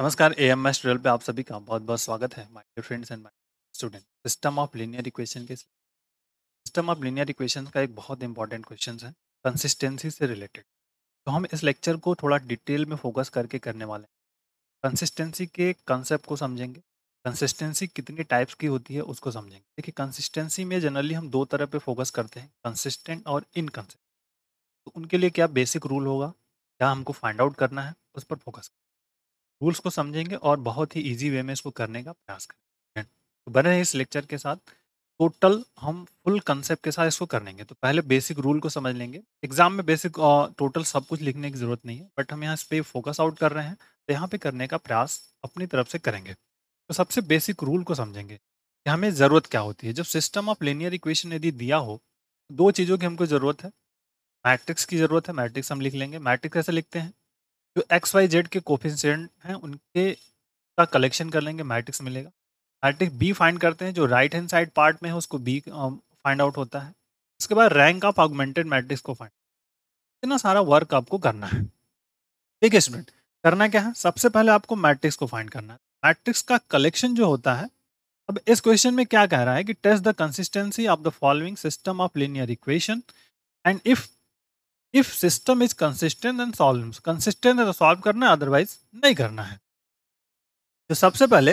नमस्कार A M S twelve पे आप सभी का बहुत बहुत स्वागत है my dear friends and my student system of linear equation के सिस्टम ऑफ लीनियर इक्वेशन का एक बहुत इंपॉर्टेंट क्वेश्चन है कंसिस्टेंसी से रिलेटेड तो हम इस लेक्चर को थोड़ा डिटेल में फोकस करके करने वाले हैं कंसिस्टेंसी के कंसेप्ट को समझेंगे कंसिस्टेंसी कितनी टाइप्स की होती है उसको समझेंगे देखिए कंसिस्टेंसी में जनरली हम दो तरह पे फोकस करते हैं कंसिस्टेंट और इनकंसिस्टेंट तो उनके लिए क्या बेसिक रूल होगा क्या हमको फाइंड आउट करना है उस पर फोकस रूल्स को समझेंगे और बहुत ही इजी वे में इसको करने का प्रयास करेंगे तो बने रहे इस लेक्चर के साथ टोटल हम फुल कंसेप्ट के साथ इसको करेंगे तो पहले बेसिक रूल को समझ लेंगे एग्जाम में बेसिक टोटल सब कुछ लिखने की ज़रूरत नहीं है बट हम यहाँ इस पर फोकस आउट कर रहे हैं तो यहाँ पे करने का प्रयास अपनी तरफ से करेंगे तो सबसे बेसिक रूल को समझेंगे कि हमें ज़रूरत क्या होती है जब सिस्टम ऑफ लेनियर इक्वेशन यदि दिया हो तो दो चीज़ों की हमको ज़रूरत है मैट्रिक्स की ज़रूरत है मैट्रिक्स हम लिख लेंगे मैट्रिक्स कैसे लिखते हैं जो एक्स वाई जेड के कोफिशेंट हैं उनके का कलेक्शन कर लेंगे मैट्रिक्स मिलेगा मैट्रिक्स बी फाइंड करते हैं जो राइट हैंड साइड पार्ट में है उसको बी फाइंड आउट होता है उसके बाद रैंक ऑफ ऑगमेंटेड मैट्रिक्स को फाइंड इतना सारा वर्क आपको करना है ठीक है स्टूडेंट करना क्या है सबसे पहले आपको मैट्रिक्स को फाइंड करना है मैट्रिक्स का कलेक्शन जो होता है अब इस क्वेश्चन में क्या कह रहा है कि test the consistency of the following system of linear equation and if if system is consistent and solve consistent है तो सॉल्व करना है अदरवाइज नहीं करना है तो सबसे पहले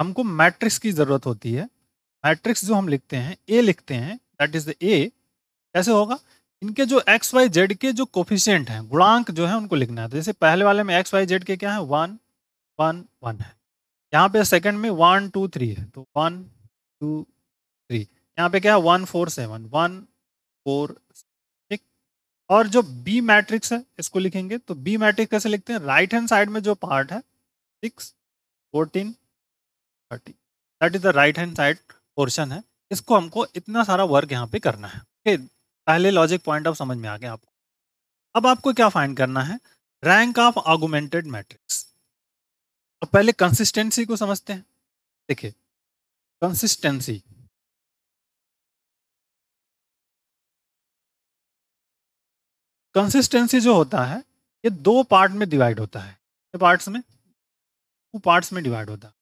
हमको मैट्रिक्स की ज़रूरत होती है मैट्रिक्स जो हम लिखते हैं ए लिखते हैं दैट इज द ए कैसे होगा इनके जो एक्स वाई जेड के जो कोफिशियंट हैं गुणांक जो है उनको लिखना है तो जैसे पहले वाले में एक्स वाई जेड के क्या है वन वन वन है यहाँ पे सेकंड में वन टू थ्री है तो वन टू थ्री यहाँ पे क्या है one four seven one four और जो बी मैट्रिक्स है इसको लिखेंगे तो बी मैट्रिक्स कैसे लिखते हैं राइट हैंड साइड में जो पार्ट है six fourteen thirty that is the right hand side portion है इसको हमको इतना सारा वर्क यहाँ पे करना है ओके पहले लॉजिक पॉइंट ऑफ समझ में आ गया आपको अब आपको क्या फाइंड करना है रैंक ऑफ आगुमेंटेड मैट्रिक्स अब पहले कंसिस्टेंसी को समझते हैं देखिए कंसिस्टेंसी कंसिस्टेंसी जो होता है ये दो पार्ट में डिवाइड होता है पार्ट्स में टू पार्ट्स में डिवाइड होता है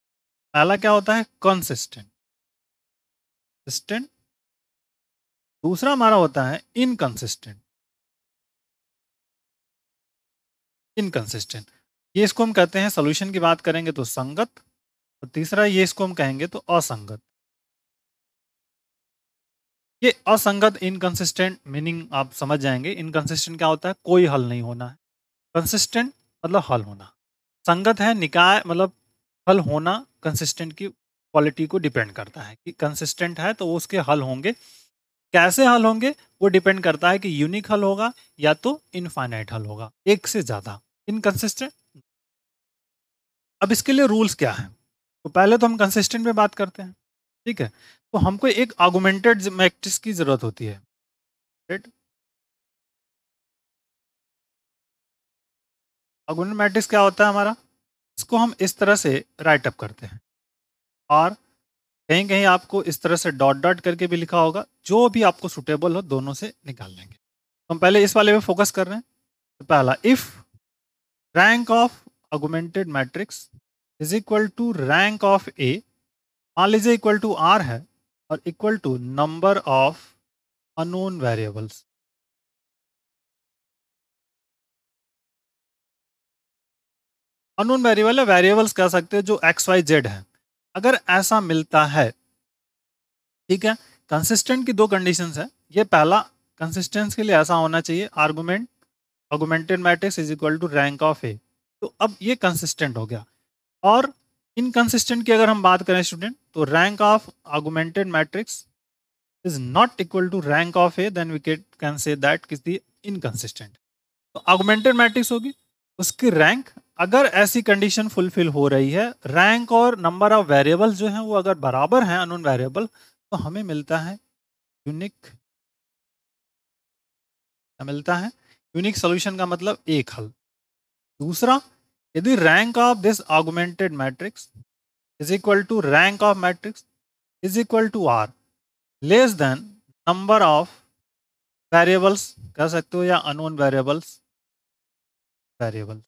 पहला क्या होता है कंसिस्टेंट कंसिस्टेंट दूसरा हमारा होता है इनकंसिस्टेंट इनकंसिस्टेंट ये इसको हम कहते हैं सोल्यूशन की बात करेंगे तो संगत और तीसरा ये इसको हम कहेंगे तो असंगत ये असंगत इनकंसिस्टेंट मीनिंग आप समझ जाएंगे इनकंसिस्टेंट क्या होता है कोई हल नहीं होना है कंसिस्टेंट मतलब हल होना संगत है निकाय मतलब हल होना कंसिस्टेंट की क्वालिटी को डिपेंड करता है कि कंसिस्टेंट है तो उसके हल होंगे कैसे हल होंगे वो डिपेंड करता है कि यूनिक हल होगा या तो इनफाइनाइट हल होगा एक से ज़्यादा इनकंसिस्टेंट अब इसके लिए रूल्स क्या हैं तो पहले तो हम कंसिस्टेंट में बात करते हैं ठीक है तो हमको एक ऑगोमेंटेड मैट्रिक्स की ज़रूरत होती है राइट मैट्रिक्स क्या होता है हमारा इसको हम इस तरह से राइट अप करते हैं और कहीं कहीं आपको इस तरह से डॉट डॉट करके भी लिखा होगा जो भी आपको सुटेबल हो दोनों से निकाल लेंगे तो हम पहले इस वाले पे फोकस कर रहे हैं तो पहला if rank of augmented matrix is equal to rank of A मान लीजिए इक्वल टू आर है और equal to number of unknown variables unknown variable है वेरिएबल्स कह सकते हैं जो एक्स वाई जेड है अगर ऐसा मिलता है ठीक है कंसिस्टेंट की दो कंडीशन है ये पहला कंसिस्टेंस के लिए ऐसा होना चाहिए argument augmented matrix is equal to rank of A तो अब ये कंसिस्टेंट हो गया और इनकन्सिस्टेंट की अगर हम बात करें स्टूडेंट तो rank of augmented matrix is not equal to rank of A then we केट can say that this the inconsistent तो आर्गुमेंटेड मैट्रिक्स होगी उसकी रैंक अगर ऐसी कंडीशन फुलफिल हो रही है रैंक और नंबर ऑफ वेरिएबल जो हैं वो अगर बराबर हैं अनोन वेरिएबल तो हमें मिलता है यूनिक मिलता है यूनिक सोल्यूशन का मतलब एक हल दूसरा यदि rank of this augmented matrix is equal to rank of matrix is equal to R less than number of variables कह सकते हो या अनोन वेरिएबल्स वेरिएबल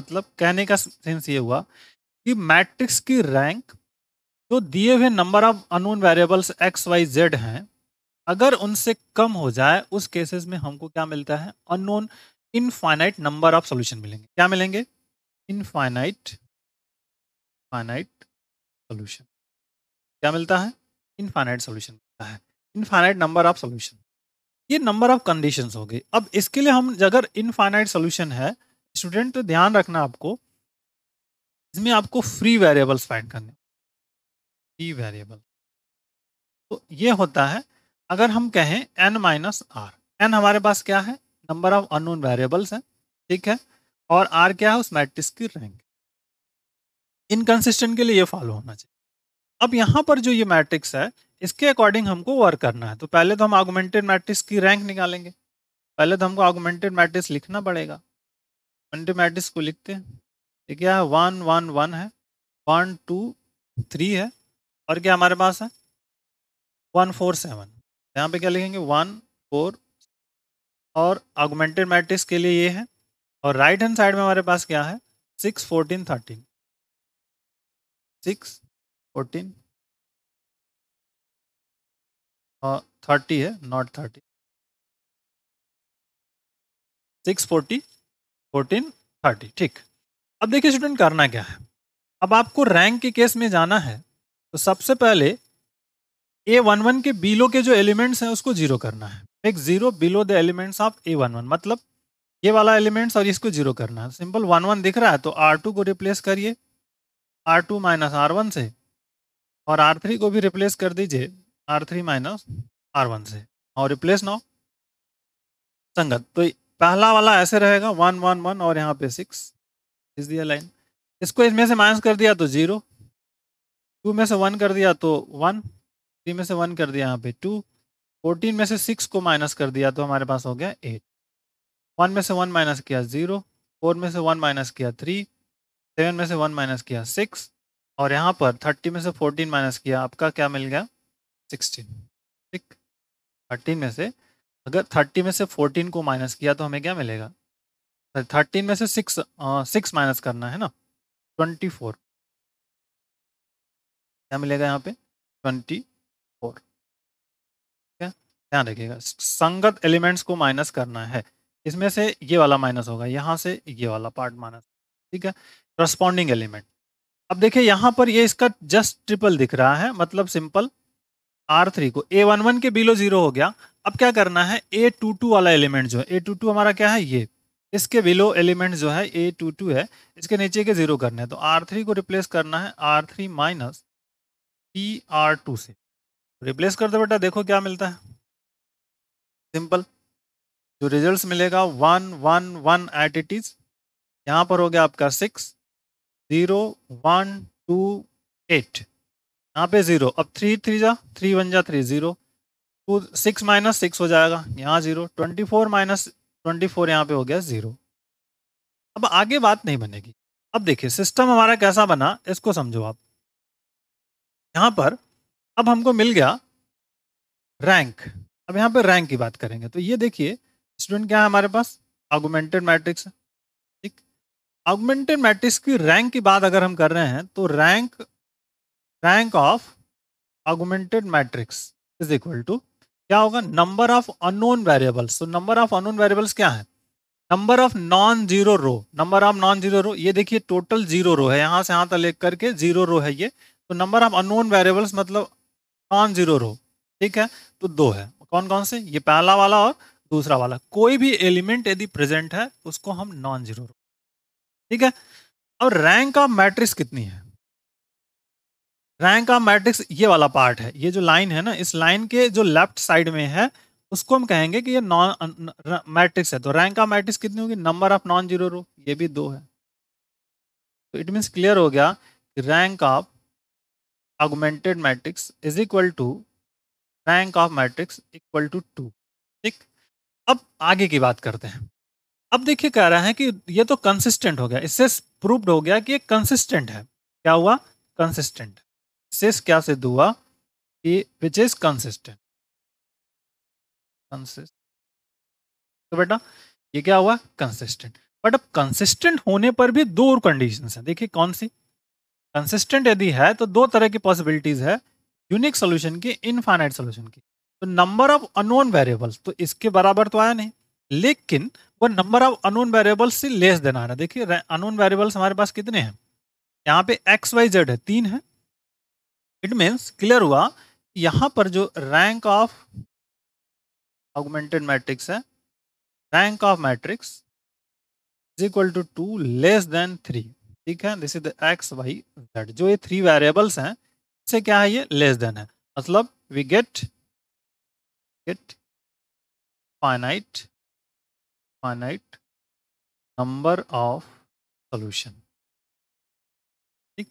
मतलब कहने का सेंस ये हुआ कि मैट्रिक्स की रैंक जो दिए हुए number of unknown variables x y z हैं अगर उनसे कम हो जाए उस केसेस में हमको क्या मिलता है unknown infinite number of solution मिलेंगे क्या मिलेंगे इनफाइनाइट फाइनाइट सोल्यूशन क्या मिलता है इनफाइनाइट सोल्यूशन मिलता है इनफाइनाइट नंबर ऑफ सॉल्यूशन ये नंबर ऑफ कंडीशंस हो गए अब इसके लिए हम अगर इनफाइनाइट सोल्यूशन है स्टूडेंट तो ध्यान रखना आपको इसमें आपको फ्री वेरिएबल्स फाइंड करने फ्री वेरिएबल तो ये होता है अगर हम कहें एन माइनस आर एन हमारे पास क्या है नंबर ऑफ अनोन वेरिएबल्स हैं ठीक है और आर क्या है उस मैट्रिक्स की रैंक इनकन्सिस्टेंट के लिए ये फॉलो होना चाहिए अब यहाँ पर जो ये मैट्रिक्स है इसके अकॉर्डिंग हमको वर्क करना है तो पहले तो हम आगोमेंटेड मैट्रिक्स की रैंक निकालेंगे पहले तो हमको ऑगमेंटेड मैट्रिक्स लिखना पड़ेगा आगोमेंटेड मैट्रिक्स को लिखते हैं ठीक है वन वन वन है वन टू थ्री है और क्या हमारे पास है वन फोर सेवन यहाँ पे क्या लिखेंगे वन फोर और ऑगमेंटेड मैट्रिक्स के लिए ये है और राइट हैंड साइड में हमारे पास क्या है six fourteen thirteen six fourteen thirty है not thirty six forty fourteen thirty ठीक अब देखिए स्टूडेंट करना क्या है अब आपको रैंक के केस में जाना है तो सबसे पहले ए वन वन के बीलो के जो एलिमेंट्स हैं उसको जीरो करना है make zero below the elements of a one one मतलब ये वाला एलिमेंट्स और इसको जीरो करना है सिंपल वन वन दिख रहा है तो आर टू को रिप्लेस करिए R two minus R one से और आर थ्री को भी रिप्लेस कर दीजिए R three minus R one से और रिप्लेस नाउ संगत तो पहला वाला ऐसे रहेगा वन वन वन और यहाँ पे सिक्स इस दिया लाइन इसको इसमें से माइनस कर दिया तो जीरो टू में से वन कर दिया तो वन थ्री में से वन कर दिया यहाँ पे टू फोर्टीन में से सिक्स को माइनस कर दिया तो हमारे पास हो गया एट वन में से वन माइनस किया जीरो फोर में से वन माइनस किया थ्री सेवन में से वन माइनस किया सिक्स और यहाँ पर थर्टी में से फोर्टीन माइनस किया आपका क्या मिल गया सिक्सटीन ठीक थर्टीन में से अगर थर्टी में से फोर्टीन को माइनस किया तो हमें क्या मिलेगा थर्टीन में से सिक्स सिक्स माइनस करना है ना ट्वेंटी फोर क्या मिलेगा यहाँ पे ट्वेंटी ध्यान रखिएगा संगत एलिमेंट्स को माइनस करना है इसमें से ये वाला माइनस होगा यहाँ से ये वाला पार्ट माइनस ठीक है रेस्पॉन्डिंग एलिमेंट अब देखिए यहाँ पर ये इसका जस्ट ट्रिपल दिख रहा है मतलब सिंपल आर थ्री को ए वन वन के बिलो जीरो हो गया अब क्या करना है ए टू टू वाला एलिमेंट जो है ए टू टू हमारा क्या है ये इसके बिलो एलिमेंट जो है ए टू टू है इसके नीचे के जीरो करने हैं तो आर थ्री को रिप्लेस करना है R three minus P R two से रिप्लेस कर दो बेटा देखो क्या मिलता है सिंपल जो रिजल्ट्स मिलेगा one one one eight it is यहाँ पर हो गया आपका six zero one two eight यहाँ पे ज़ीरो अब थ्री थ्री जा थ्री वन जा three zero two six minus six हो जाएगा यहाँ zero twenty four minus twenty four यहाँ पे हो गया ज़ीरो अब आगे बात नहीं बनेगी अब देखिए सिस्टम हमारा कैसा बना इसको समझो आप यहाँ पर अब हमको मिल गया रैंक अब यहाँ पर रैंक की बात करेंगे तो ये देखिए स्टूडेंट क्या है हमारे पास ऑगुमेंटेड मैट्रिक्स है ठीक ऑगुमेंटेड मैट्रिक्स की रैंक की बात अगर हम कर रहे हैं तो rank rank of augmented matrix is equal to क्या होगा नंबर ऑफ अनोन वेरिएबल्स तो नंबर ऑफ अनोन वेरिएबल्स क्या है number of non zero row number of non zero row ये देखिए टोटल जीरो रो है यहाँ से यहाँ तक लेकर करके जीरो रो है ये तो नंबर ऑफ अनोन वेरिएबल्स मतलब नॉन जीरो रो ठीक है तो दो है कौन कौन से ये पहला वाला और दूसरा वाला कोई भी एलिमेंट यदि प्रेजेंट है उसको हम नॉन जीरो ठीक है और रैंक ऑफ मैट्रिक्स कितनी है रैंक ऑफ मैट्रिक्स ये वाला पार्ट है ये जो लाइन है ना इस लाइन के जो लेफ्ट साइड में है उसको हम कहेंगे कि ये नॉन मैट्रिक्स है तो रैंक ऑफ मैट्रिक्स कितनी होगी number of non zero row ये भी दो है तो इट मीन्स क्लियर हो गया कि rank of augmented matrix is equal to rank of matrix equal to two ठीक अब आगे की बात करते हैं अब देखिए कह रहे हैं कि ये तो कंसिस्टेंट हो गया इससे प्रूव्ड हो गया कि ये कंसिस्टेंट है क्या हुआ कंसिस्टेंट इससे क्या सिद्ध हुआ कि विच इज कंसिस्टेंट कंसिस्ट तो बेटा ये क्या हुआ कंसिस्टेंट बट अब कंसिस्टेंट होने पर भी दो और कंडीशन है देखिए कौन सी कंसिस्टेंट यदि है तो दो तरह की पॉसिबिलिटीज है यूनिक सोल्यूशन की इनफाइनाइट सोल्यूशन की तो नंबर ऑफ अनोन वेरिएबल्स तो इसके बराबर तो आया नहीं लेकिन वो नंबर ऑफ अनोन वेरिएबल्स से लेस देना है देखिए अनोन वेरिएबल्स हमारे पास कितने हैं यहाँ पे एक्स वाई जेड है तीन है इट मीन्स क्लियर हुआ यहाँ पर जो रैंक ऑफ ऑगमेंटेड मैट्रिक्स है rank of matrix is equal to two less than three ठीक है this is the x y z जो ये थ्री वेरिएबल्स हैं से क्या है ये लेस देन है मतलब we get get finite finite number of solution ठीक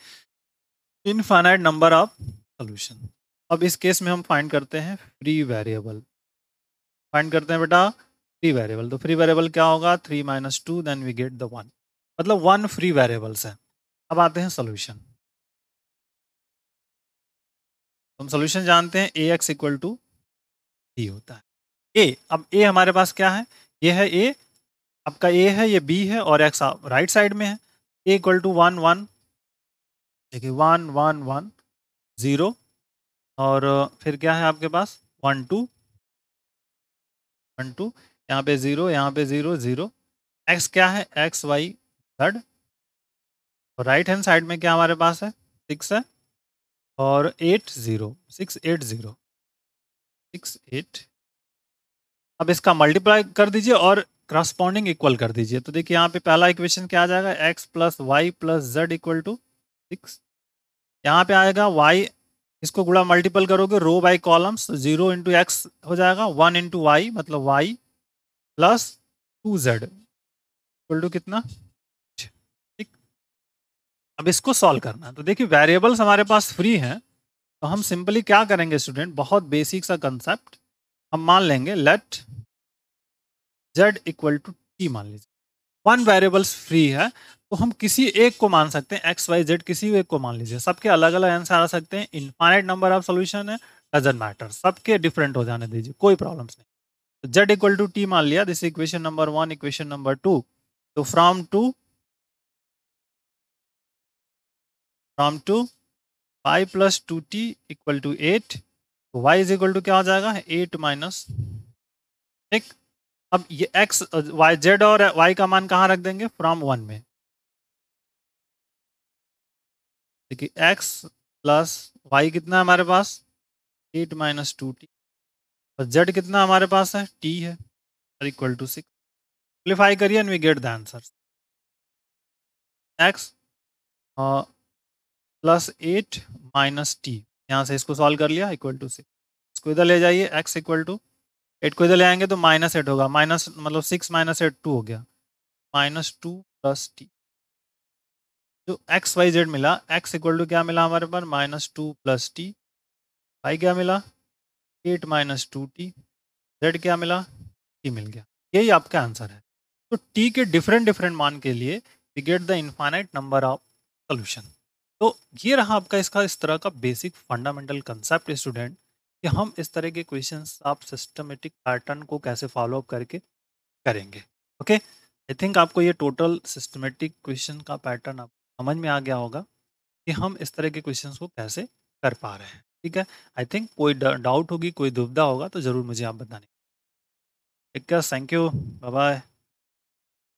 इनफाइनाइट नंबर ऑफ सोल्यूशन अब इस केस में हम फाइंड करते हैं फ्री वेरिएबल फाइंड करते हैं बेटा फ्री वेरिएबल तो फ्री वेरिएबल क्या होगा three minus two then we get the one मतलब वन फ्री वेरिएबल्स है अब आते हैं सोल्यूशन तो हम सोल्यूशन जानते हैं A X equal to B होता है ए अब ए हमारे पास क्या है ये है ए आपका ए है ये बी है और एक्स राइट साइड में है A equal to one one देखिए वन वन वन ज़ीरो और फिर क्या है आपके पास वन टू वन टू यहाँ पे ज़ीरो यहाँ पे ज़ीरो ज़ीरो एक्स क्या है एक्स वाई और राइट हैंड साइड में क्या हमारे पास है सिक्स है और eight zero six eight zero six eight अब इसका मल्टीप्लाई कर दीजिए और क्रॉस्पॉन्डिंग इक्वल कर दीजिए तो देखिए यहाँ पे पहला इक्वेशन क्या आ जाएगा x plus y plus z equal to six यहाँ पे आएगा वाई इसको गुड़ा मल्टीपल करोगे row by columns zero into x हो जाएगा वन इंटू वाई मतलब y plus two z equal to कितना अब इसको सॉल्व करना है तो देखिए वेरिएबल्स हमारे पास फ्री हैं तो हम सिंपली क्या करेंगे स्टूडेंट बहुत बेसिक सा कंसेप्ट हम मान लेंगे let z equal to t मान लीजिए वन वेरिएबल्स फ्री है तो हम किसी एक को मान सकते हैं एक्स वाई जेड किसी एक को मान लीजिए सबके अलग अलग आंसर आ सकते हैं इन्फाइनाइट नंबर ऑफ सोल्यूशन है डजेंट मैटर सबके डिफरेंट हो जाने दीजिए कोई प्रॉब्लम्स नहीं जेड इक्वल टू टी मान लिया this equation number one equation number two तो from two from two five plus two t equal to eight तो वाई इज इक्वल टू क्या हो जाएगा एट माइनस ठीक अब ये एक्स वाई जेड और वाई का मान कहाँ रख देंगे फ्रॉम वन में देखिए एक्स प्लस वाई कितना हमारे पास एट माइनस टू टी और जेड कितना हमारे पास है टी है और इक्वल टू सिक्स सिंप्लीफाई करिए and we get the answer x plus eight minus t यहाँ से इसको सॉल्व कर लिया इक्वल टू सिक्स इसको इधर ले जाइए एक्स इक्वल टू एट को इधर ले आएंगे तो माइनस एट होगा माइनस मतलब सिक्स माइनस एट टू हो गया माइनस टू प्लस टी जो एक्स वाई जेड मिला एक्स इक्वल टू क्या मिला हमारे पास minus two plus t y क्या मिला eight minus two t z क्या मिला टी मिल गया यही आपका आंसर है तो टी के डिफरेंट डिफरेंट मान के लिए we get the infinite number of solution तो ये रहा आपका इसका इस तरह का बेसिक फंडामेंटल कंसेप्ट स्टूडेंट कि हम इस तरह के क्वेश्चन आप सिस्टमेटिक पैटर्न को कैसे फॉलोअप करके करेंगे ओके आई थिंक आपको ये टोटल सिस्टमेटिक क्वेश्चन का पैटर्न आप समझ में आ गया होगा कि हम इस तरह के क्वेश्चन को कैसे कर पा रहे हैं ठीक है आई थिंक कोई डाउट होगी कोई दुविधा होगा तो ज़रूर मुझे आप बताने ठीक है थैंक यू बाय